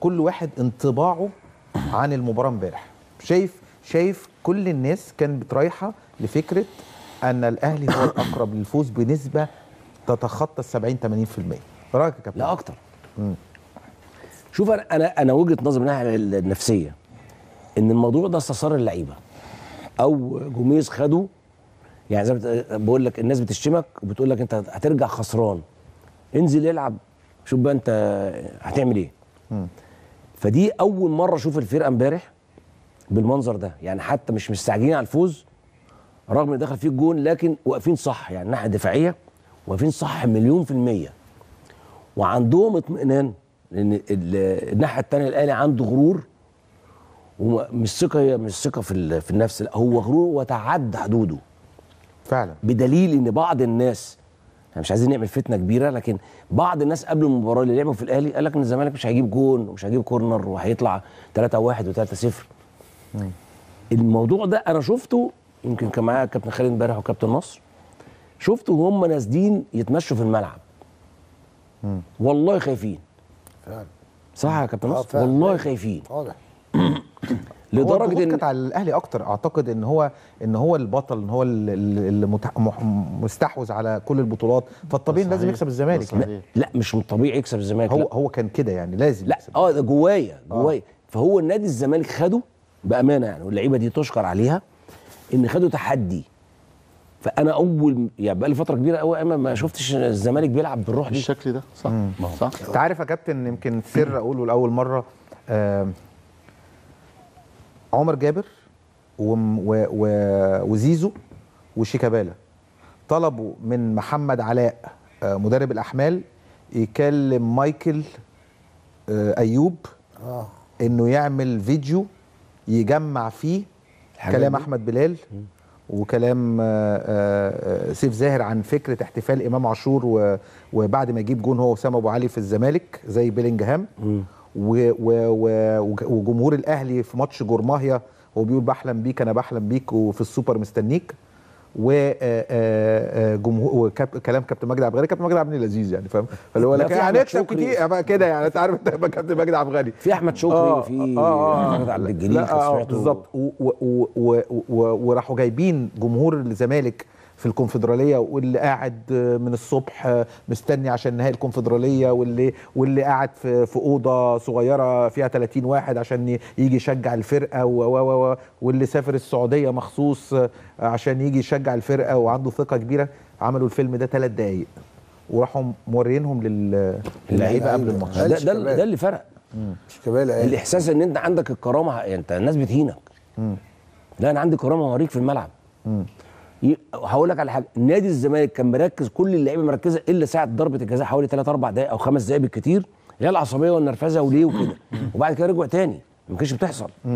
كل واحد انطباعه عن المباراه امبارح شايف شايف كل الناس كانت رايحه لفكره ان الاهلي هو الاقرب للفوز بنسبه تتخطى ال 70 80% إيه رايك يا كابتن لا اكتر مم. شوف انا انا وجهه نظري من الناحيه النفسيه ان الموضوع ده استثار اللعيبه او جوميز خده يعني زي ما بقول لك الناس بتشتمك وبتقول لك انت هترجع خسران انزل العب شوف بقى انت هتعمل ايه فدي اول مره اشوف الفرقه امبارح بالمنظر ده يعني حتى مش مستعجلين على الفوز رغم ان دخل فيه الجون لكن واقفين صح يعني الناحيه الدفاعيه واقفين صح مليون في الميه وعندهم اطمئنان لان الناحيه الثانيه الاهلي عنده غرور ومش ثقه هي مش ثقه في في النفس لا هو غرور وتعدى حدوده فعلا بدليل ان بعض الناس احنا مش عايزين نعمل فتنه كبيره لكن بعض الناس قبل المباراه اللي لعبوا في الاهلي قال لك ان الزمالك مش هيجيب جون ومش هيجيب كورنر وهيطلع 3 1 و3 0 الموضوع ده انا شفته يمكن كان معايا كابتن خالد امبارح وكابتن نصر شفته وهم نازلين يتمشوا في الملعب والله خايفين فعلا صح يا كابتن آه، نصر والله خايفين واضح لدرجه ان كانت على الاهلي اكتر اعتقد ان هو ان هو البطل ان هو اللي مستحوذ على كل البطولات فالطبيعي لازم يكسب الزمالك لا, لا مش طبيعي يكسب الزمالك هو لا. هو كان كده يعني لازم لا اه ده جوايا آه. جوايا آه. فهو النادي الزمالك خده بامانه يعني واللعيبه دي تشكر عليها ان خده تحدي فانا اول يعني بقى لي فتره كبيره قوي ما شفتش الزمالك بيلعب بالروح دي بالشكل ده صح مم. صح انت عارف يا كابتن يمكن سر اقوله لاول مره آه عمر جابر و... و... و... وزيزو وشيكابالا طلبوا من محمد علاء آه، مدرب الاحمال يكلم مايكل آه، ايوب آه. انه يعمل فيديو يجمع فيه كلام احمد بلال وكلام سيف زاهر عن فكره احتفال امام عاشور وبعد ما يجيب جون هو وسام ابو علي في الزمالك زي بيلينجهام وجمهور الاهلي في ماتش جورماهيا هو بيقول بحلم بيك انا بحلم بيك وفي السوبر مستنيك وجمهور كلام كابتن مجدي عبد الغني كابتن مجدي عبد الغني لذيذ يعني فاهم فاللي هو لك يعني هنكسب كتير بقى كده يعني انت عارف انت كابتن مجدي عبد الغني في احمد شكري آه، وفي آه، احمد آه، عبد الجليل بالظبط وراحوا جايبين جمهور الزمالك في الكونفدراليه واللي قاعد من الصبح مستني عشان نهائي الكونفدراليه واللي واللي قاعد في, في اوضه صغيره فيها 30 واحد عشان يجي يشجع الفرقه و و و واللي سافر السعوديه مخصوص عشان يجي يشجع الفرقه وعنده ثقه كبيره عملوا الفيلم ده ثلاث دقائق وراحوا مورينهم للعيبه قبل الماتش ده, ده, ده اللي فرق مش كبال الاحساس ان انت عندك الكرامه يعني انت الناس بتهينك لا انا عندي كرامه اوريك في الملعب هقول لك على حاجه نادي الزمالك كان مركز كل اللعيبه مركزه الا ساعه ضربه الجزاء حوالي 3 4 دقائق او 5 دقائق بالكتير اللي هي العصبيه والنرفزه وليه وكده وبعد كده رجعوا تاني ما كانش بتحصل